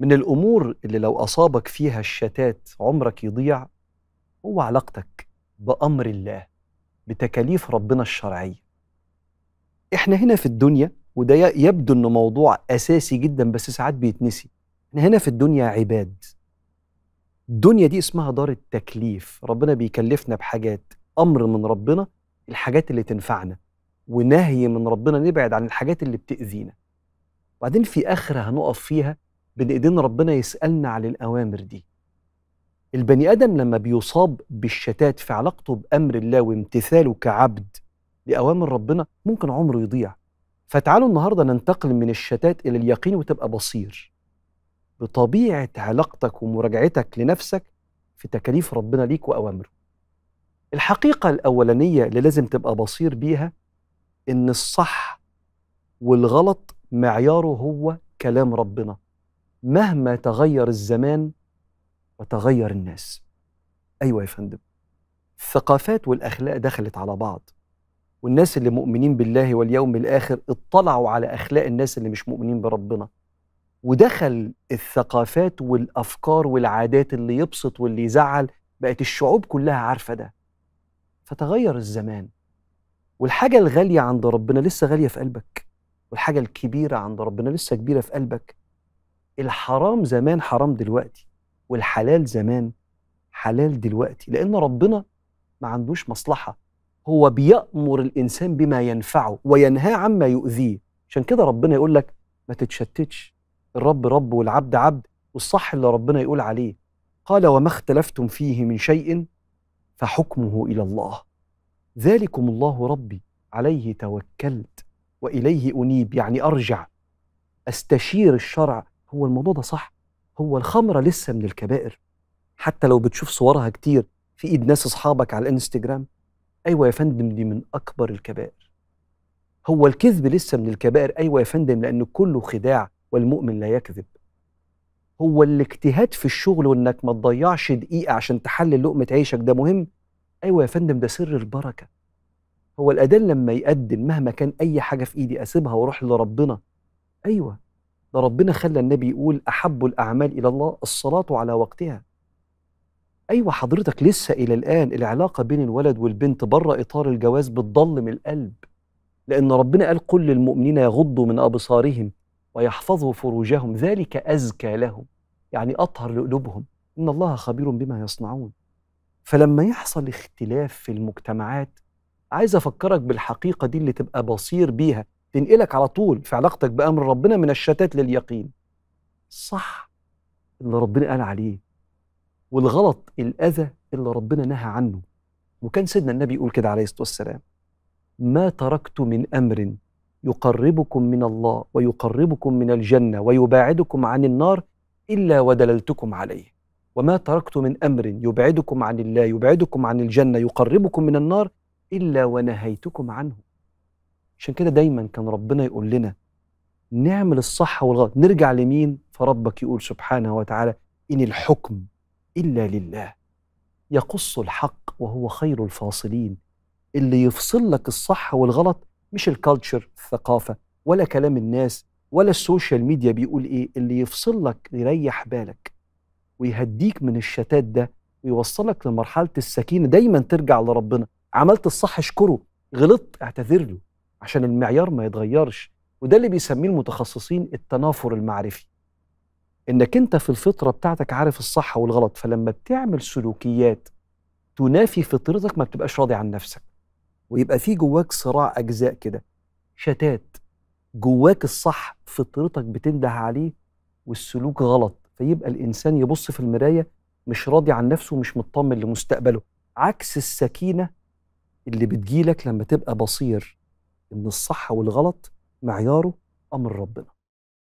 من الامور اللي لو اصابك فيها الشتات عمرك يضيع هو علاقتك بامر الله بتكاليف ربنا الشرعيه احنا هنا في الدنيا وده يبدو انه موضوع اساسي جدا بس ساعات بيتنسي احنا هنا في الدنيا عباد الدنيا دي اسمها دار التكليف ربنا بيكلفنا بحاجات امر من ربنا الحاجات اللي تنفعنا ونهي من ربنا نبعد عن الحاجات اللي بتاذينا وبعدين في اخر هنقف فيها بين ايدين ربنا يسالنا عن الاوامر دي البني ادم لما بيصاب بالشتات في علاقته بامر الله وامتثاله كعبد لاوامر ربنا ممكن عمره يضيع فتعالوا النهارده ننتقل من الشتات الى اليقين وتبقى بصير بطبيعه علاقتك ومراجعتك لنفسك في تكاليف ربنا ليك واوامره الحقيقه الاولانيه اللي لازم تبقى بصير بيها ان الصح والغلط معياره هو كلام ربنا مهما تغير الزمان وتغير الناس ايوه يا فندم الثقافات والاخلاق دخلت على بعض والناس اللي مؤمنين بالله واليوم الاخر اطلعوا على اخلاق الناس اللي مش مؤمنين بربنا ودخل الثقافات والافكار والعادات اللي يبسط واللي يزعل بقت الشعوب كلها عارفه ده فتغير الزمان والحاجه الغاليه عند ربنا لسه غاليه في قلبك والحاجه الكبيره عند ربنا لسه كبيره في قلبك الحرام زمان حرام دلوقتي والحلال زمان حلال دلوقتي لأن ربنا ما عندوش مصلحة هو بيأمر الإنسان بما ينفعه وينهاه عما يؤذيه عشان كده ربنا يقول لك ما تتشتتش الرب رب والعبد عبد والصح اللي ربنا يقول عليه قال وما اختلفتم فيه من شيء فحكمه إلى الله ذلكم الله ربي عليه توكلت وإليه أنيب يعني أرجع أستشير الشرع هو الموضوع ده صح هو الخمرة لسه من الكبائر حتى لو بتشوف صورها كتير في ايد ناس اصحابك على الانستجرام ايوه يا فندم دي من اكبر الكبائر هو الكذب لسه من الكبائر ايوه يا فندم لان كله خداع والمؤمن لا يكذب هو الاجتهاد في الشغل وانك ما تضيعش دقيقه عشان تحلل لقمه عيشك ده مهم ايوه يا فندم ده سر البركه هو الاذان لما يقدم مهما كان اي حاجه في ايدي اسيبها واروح لربنا ايوه ده ربنا خلى النبي يقول احب الاعمال الى الله الصلاه على وقتها ايوه حضرتك لسه الى الان العلاقه بين الولد والبنت بره اطار الجواز بتضل من القلب لان ربنا قال قل للمؤمنين يغضوا من ابصارهم ويحفظوا فروجهم ذلك ازكى لهم يعني اطهر لقلوبهم ان الله خبير بما يصنعون فلما يحصل اختلاف في المجتمعات عايز افكرك بالحقيقه دي اللي تبقى بصير بيها تنقلك على طول في علاقتك بأمر ربنا من الشتات لليقين صح اللي ربنا قال عليه والغلط الأذى اللي ربنا نهى عنه وكان سيدنا النبي يقول كده عليه الصلاة والسلام ما تركت من أمر يقربكم من الله ويقربكم من الجنة ويباعدكم عن النار إلا ودللتكم عليه وما تركت من أمر يبعدكم عن الله يبعدكم عن الجنة يقربكم من النار إلا ونهيتكم عنه عشان كده دايما كان ربنا يقول لنا نعمل الصح والغلط نرجع لمين فربك يقول سبحانه وتعالى إن الحكم إلا لله يقص الحق وهو خير الفاصلين اللي يفصل لك الصح والغلط مش الكالتشر الثقافة ولا كلام الناس ولا السوشيال ميديا بيقول إيه اللي يفصل لك يريح بالك ويهديك من الشتات ده ويوصلك لمرحلة السكينة دايما ترجع لربنا عملت الصح اشكره غلطت اعتذر له عشان المعيار ما يتغيرش وده اللي بيسميه المتخصصين التنافر المعرفي انك انت في الفطره بتاعتك عارف الصح والغلط فلما بتعمل سلوكيات تنافي فطرتك ما بتبقاش راضي عن نفسك ويبقى في جواك صراع اجزاء كده شتات جواك الصح فطرتك بتنده عليه والسلوك غلط فيبقى الانسان يبص في المرايه مش راضي عن نفسه ومش مطمن لمستقبله عكس السكينه اللي بتجيلك لما تبقى بصير ان الصح والغلط معياره امر ربنا